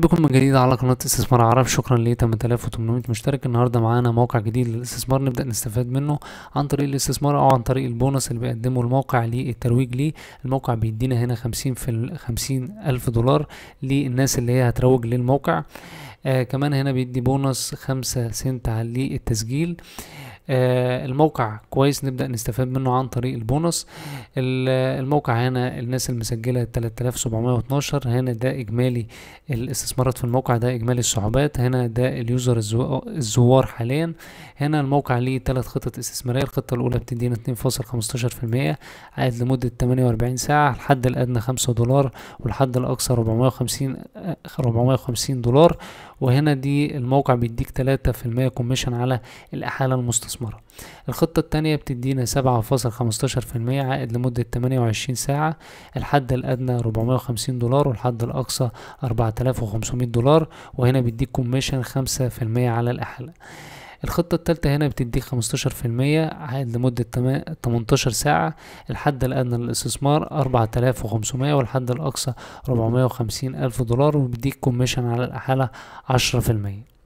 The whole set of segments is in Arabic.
بكم من جديد على قناة استثمار عرب شكرا ل 8800 مشترك النهاردة معانا موقع جديد للاستثمار نبدأ نستفاد منه عن طريق الاستثمار أو عن طريق البونص اللي بيقدمه الموقع للترويج ليه الموقع بيدينا هنا 50 في 50 ألف دولار للناس اللي هي هتروج للموقع آه كمان هنا بيدي بونص 5 سنت على التسجيل آه، الموقع كويس نبدا نستفاد منه عن طريق البونص الموقع هنا الناس المسجله 3712 هنا ده اجمالي الاستثمارات في الموقع ده اجمالي الصعوبات هنا ده اليوزر الزوار حاليا هنا الموقع ليه ثلاث خطط استثماريه الخطه الاولى بتدينا 2.15% عائد لمده 48 ساعه الحد الادنى 5 دولار والحد الاقصى 450 450 آه، دولار وهنا دي الموقع بيديك 3% كوميشن على الاحاله المستثمره مستثمرة الخطة التانية بتدينا سبعة فاصل خمستاشر في المية عائد لمدة تمانية وعشرين ساعة الحد الأدنى ربعمية وخمسين دولار والحد الأقصى أربعة آلاف وخمسمية دولار وهنا بيديك كوميشن خمسة في المية على الأحلى الخطة التالتة هنا بتديك خمستاشر في المية عائد لمدة تمنتاشر ساعة الحد الأدنى للاستثمار أربعة آلاف وخمسمية والحد الأقصى ربعمية وخمسين ألف دولار وبيديك كوميشن على الأحالة عشرة في المية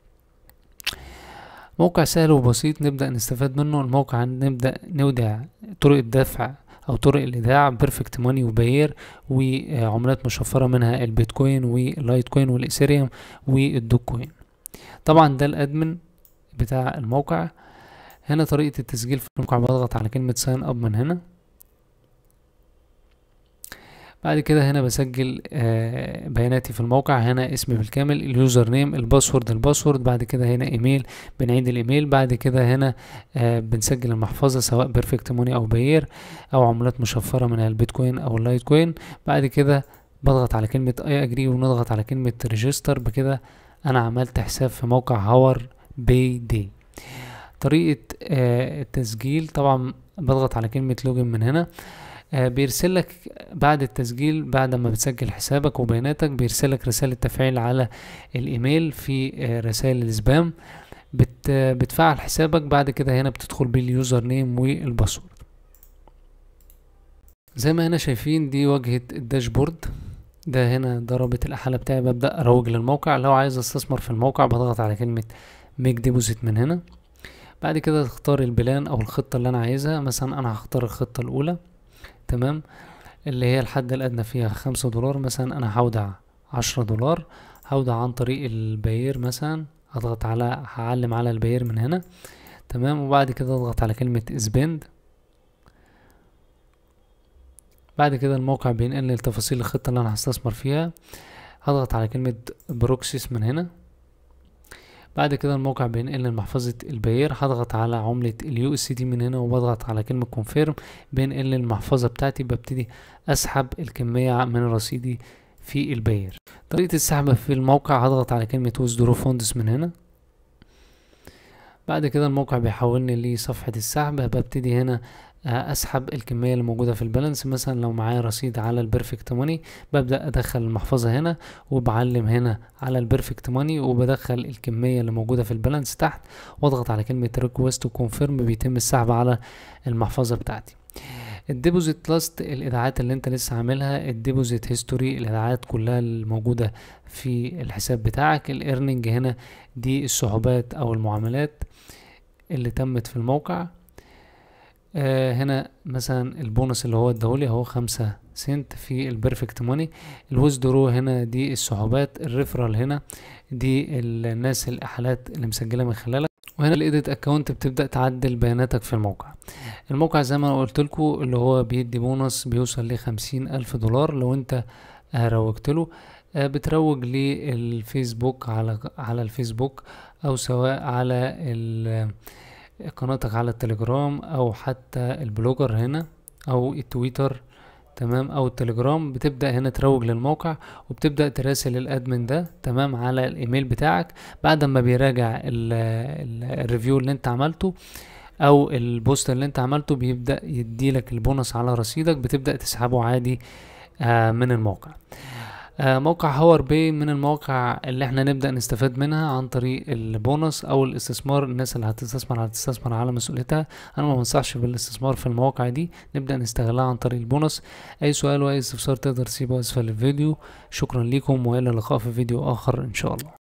موقع سهل وبسيط نبدأ نستفاد منه الموقع نبدأ نودع طرق الدفع أو طرق الإيداع بيرفكت ماني وباير وعملات مشفرة منها البيتكوين واللايتكوين كوين والإيثيريوم والدوك طبعا ده الأدمن بتاع الموقع هنا طريقة التسجيل في الموقع بضغط على كلمة ساين أب من هنا بعد كده هنا بسجل آه، بياناتي في الموقع هنا اسمي بالكامل اليوزر نيم الباسورد الباسورد بعد كده هنا ايميل بنعيد الايميل بعد كده هنا آه، بنسجل المحفظه سواء بيرفكت موني او باير او عملات مشفره من البيتكوين او اللايت كوين بعد كده بضغط على كلمه اي اجري ونضغط على كلمه ريجستر بكده انا عملت حساب في موقع هاور بي دي طريقه آه، التسجيل طبعا بضغط على كلمه لوجن من هنا آه، بيرسلك بعد التسجيل بعد ما بتسجل حسابك وبياناتك بيرسلك رسالة تفعيل على الإيميل في آه، رسائل السبام بتفعل حسابك بعد كده هنا بتدخل باليوزر نيم والباسورد زي ما هنا شايفين دي واجهة الداشبورد ده هنا ضربة الأحالة بتاعي ببدأ أروج للموقع لو عايز أستثمر في الموقع بضغط على كلمة ميك ديبوزيت من هنا بعد كده تختار البلان أو الخطة اللي أنا عايزها مثلا أنا هختار الخطة الأولى تمام اللي هي الحد الأدنى فيها خمسة دولار مثلا أنا هودع عشرة دولار هودع عن طريق البير مثلا أضغط على هعلم على البير من هنا تمام وبعد كده أضغط على كلمة اسبند بعد كده الموقع بينقلني لتفاصيل الخطة اللي أنا هستثمر فيها هضغط على كلمة بروكسيس من هنا بعد كده الموقع بينقل لمحفظة البير هضغط على عملة اليو اس دي من هنا وبضغط على كلمة كونفيرم بينقل المحفظة بتاعتي ببتدي اسحب الكمية من رصيدي في البير طريقة السحب في الموقع هضغط على كلمة وزدرو فوندس من هنا بعد كده الموقع بيحولني لصفحة السحب ببتدي هنا آه، اسحب الكمية اللي موجودة في البالانس مثلا لو معايا رصيد على البرفكت ماني ببدأ ادخل المحفظة هنا وبعلم هنا على البرفكت ماني وبدخل الكمية اللي موجودة في البالانس تحت واضغط على كلمة ريكوست وكونفيرم بيتم السحب على المحفظة بتاعتي الديبوزيت لاست الايداعات اللي انت لسه عاملها الديبوزيت هيستوري الايداعات كلها الموجوده في الحساب بتاعك الايرنينج هنا دي السحوبات او المعاملات اللي تمت في الموقع آه هنا مثلا البونص اللي هو اداهولي اهو خمسة سنت في البرفكت ماني الوزدرو هنا دي السحوبات الريفرال هنا دي الناس الاحالات اللي مسجله من خلالك وهنا الايديت اكونت بتبدا تعدل بياناتك في الموقع الموقع زي ما انا قلت لكم اللي هو بيدي بونص بيوصل لخمسين الف دولار لو انت آه، روجت له آه، بتروج للفيسبوك على على الفيسبوك او سواء على آه، قناتك على التليجرام او حتى البلوجر هنا او التويتر تمام او التليجرام بتبدا هنا تروج للموقع وبتبدا تراسل الادمن ده تمام على الايميل بتاعك بعد ما بيراجع الريفيو اللي انت عملته او البوست اللي انت عملته بيبدا يديلك البونص على رصيدك بتبدا تسحبه عادي آه، من الموقع آه، موقع هاور باي من المواقع اللي احنا نبدا نستفاد منها عن طريق البونص او الاستثمار الناس اللي هتستثمر هتستثمر على مسؤوليتها انا ما بنصحش بالاستثمار في المواقع دي نبدا نستغلها عن طريق البونص اي سؤال واي استفسار تقدر تسيبه اسفل الفيديو شكرا ليكم والى اللقاء في فيديو اخر ان شاء الله